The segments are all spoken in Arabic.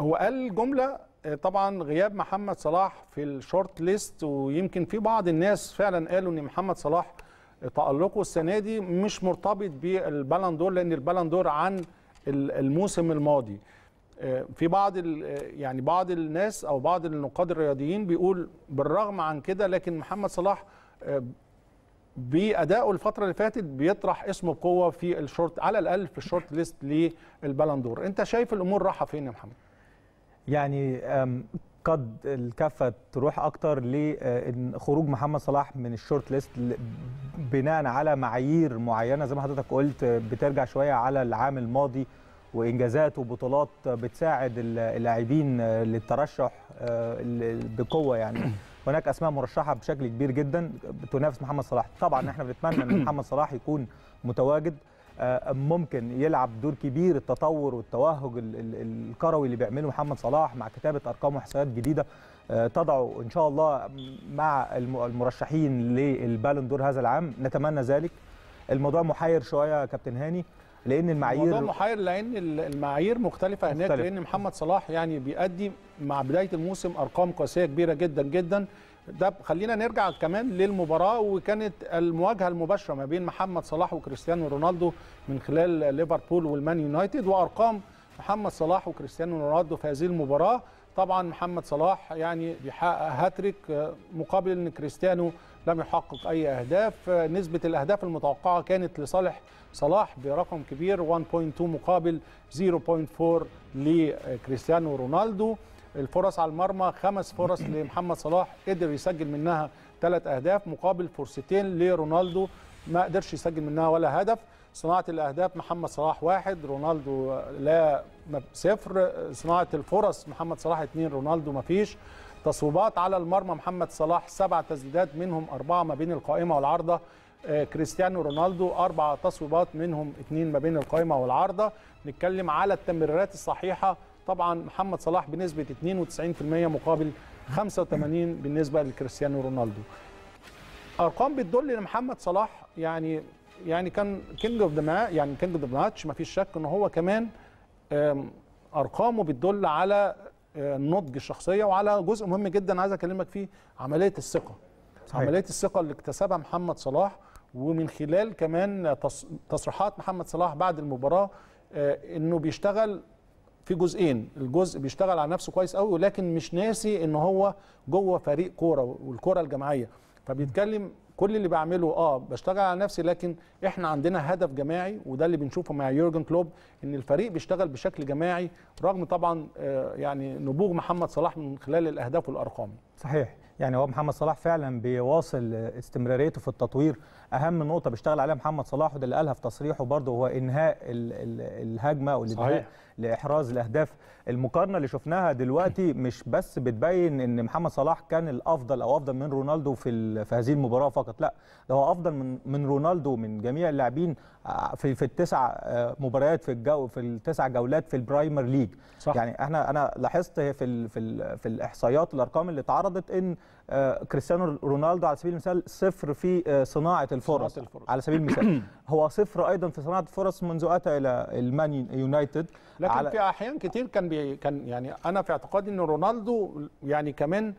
هو قال جمله آه، طبعا غياب محمد صلاح في الشورت ليست ويمكن في بعض الناس فعلا قالوا ان محمد صلاح تألقه السنه دي مش مرتبط بالبالندور لان البالندور عن الموسم الماضي آه، في بعض آه، يعني بعض الناس او بعض النقاد الرياضيين بيقول بالرغم عن كده لكن محمد صلاح بادائه الفتره اللي فاتت بيطرح اسمه بقوه في الشورت على الاقل في الشورت ليست للبلندور انت شايف الامور رايحه فين يا محمد يعني قد الكفه تروح اكتر لخروج آه، محمد صلاح من الشورت ليست بناء على معايير معينه زي ما حضرتك قلت بترجع شويه على العام الماضي وانجازات وبطولات بتساعد اللاعبين للترشح آه، بقوه يعني هناك اسماء مرشحه بشكل كبير جدا تنافس محمد صلاح طبعا احنا بنتمنى ان محمد صلاح يكون متواجد آه، ممكن يلعب دور كبير التطور والتوهج الكروي اللي بيعمله محمد صلاح مع كتابه ارقام واحصائيات جديده آه، تضعه ان شاء الله مع المرشحين للبالون دور هذا العام نتمنى ذلك الموضوع محير شويه يا كابتن هاني لان المعايير الموضوع محير لان المعايير مختلفه, مختلفة. هناك لان محمد صلاح يعني بيأدي مع بدايه الموسم ارقام قياسيه كبيره جدا جدا ده خلينا نرجع كمان للمباراه وكانت المواجهه المباشره ما بين محمد صلاح وكريستيانو رونالدو من خلال ليفربول والمان يونايتد وارقام محمد صلاح وكريستيانو رونالدو في هذه المباراه طبعا محمد صلاح يعني بيحقق هاتريك آه، مقابل ان كريستيانو لم يحقق اي اهداف آه، نسبه الاهداف المتوقعه كانت لصالح صلاح برقم كبير 1.2 مقابل 0.4 لكريستيانو آه، رونالدو الفرص على المرمى خمس فرص لمحمد صلاح قدر يسجل منها ثلاث اهداف مقابل فرصتين لرونالدو ما قدرش يسجل منها ولا هدف صناعه الاهداف محمد صلاح واحد رونالدو لا صفر صناعه الفرص محمد صلاح اثنين رونالدو ما فيش تصويبات على المرمى محمد صلاح سبع تسديدات منهم اربعه ما بين القائمه والعارضه آه، كريستيانو رونالدو اربع تصويبات منهم اثنين ما بين القائمه والعارضه نتكلم على التمريرات الصحيحه طبعا محمد صلاح بنسبه 92% مقابل 85 بالنسبه لكريستيانو رونالدو ارقام بتدل ان محمد صلاح يعني يعني كان كينج اوف ذا يعني كينج اوف ذا ماتش مفيش شك ان هو كمان ارقامه بتدل على النضج آه، الشخصيه وعلى جزء مهم جدا عايز اكلمك فيه عمليه الثقه صحيح. عمليه الثقه اللي اكتسبها محمد صلاح ومن خلال كمان تصريحات محمد صلاح بعد المباراه آه، انه بيشتغل في جزئين الجزء بيشتغل على نفسه كويس قوي ولكن مش ناسي ان هو جوه فريق كوره والكوره الجماعيه فبيتكلم كل اللي بعمله اه بشتغل على نفسي لكن احنا عندنا هدف جماعي وده اللي بنشوفه مع يورجن كلوب ان الفريق بيشتغل بشكل جماعي رغم طبعا آه يعني نبوغ محمد صلاح من خلال الاهداف والارقام صحيح يعني هو محمد صلاح فعلا بيواصل استمراريته في التطوير اهم نقطه بيشتغل عليها محمد صلاح وده اللي قالها في تصريحه برضه هو انهاء الهجمه والانهاء لاحراز الاهداف المقارنه اللي شفناها دلوقتي مش بس بتبين ان محمد صلاح كان الافضل او افضل من رونالدو في في هذه المباراه فقط لا ده هو افضل من من رونالدو من جميع اللاعبين آه، في في التسع آه، مباريات في الجو في التسع جولات في البرايمر ليج صح. يعني احنا انا لاحظت في الـ في الـ في الاحصائيات الارقام اللي اتعرضت ان آه، كريستيانو رونالدو على سبيل المثال صفر في صناعه الفرص على سبيل المثال هو صفر ايضا في صناعه الفرص منذ اتى الى المان يونايتد لكن في احيان كتير كان بي كان يعني انا في اعتقادي ان رونالدو يعني كمان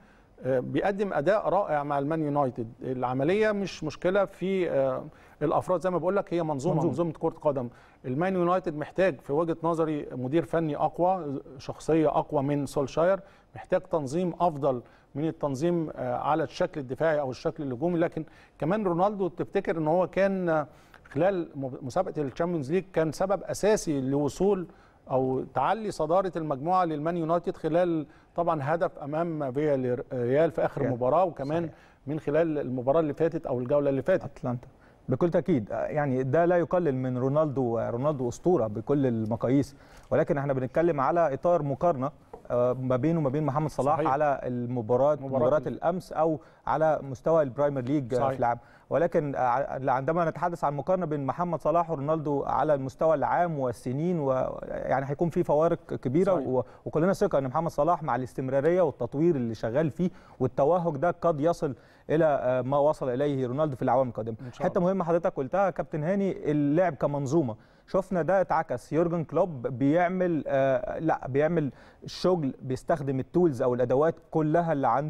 آه، بيقدم اداء رائع مع المان يونايتد العمليه مش مشكله في آه، الافراد زي ما بقول لك هي منظومه منظومه, منظومة كره قدم المان يونايتد محتاج في وجهه نظري مدير فني اقوى شخصيه اقوى من سولشاير محتاج تنظيم افضل من التنظيم آه، على الشكل الدفاعي او الشكل الهجومي لكن كمان رونالدو تفتكر ان هو كان خلال مسابقه الشامبيونز ليج كان سبب اساسي لوصول او تعلي صداره المجموعه للمان يونايتد خلال طبعا هدف امام فيا ريال في اخر مباراه وكمان صحيح. من خلال المباراه اللي فاتت او الجوله اللي فاتت اتلانتا بكل تاكيد يعني ده لا يقلل من رونالدو رونالدو اسطوره بكل المقاييس ولكن احنا بنتكلم على اطار مقارنه آه، ما بينه وما بين محمد صلاح صحيح. على المباراه مباراه الامس او على مستوى البرايمير ليج صحيح. في العام ولكن آه، عندما نتحدث عن مقارنه بين محمد صلاح ورونالدو على المستوى العام والسنين ويعني هيكون في فوارق كبيره صحيح. وكلنا ثقه ان محمد صلاح مع الاستمراريه والتطوير اللي شغال فيه والتوهج ده قد يصل الى آه، ما وصل اليه رونالدو في الاعوام القادمه حته مهمه حضرتك قلتها كابتن هاني اللعب كمنظومه شفنا ده اتعكس يورجن كلوب بيعمل آه لا بيعمل الشغل بيستخدم التولز او الادوات كلها اللي عنده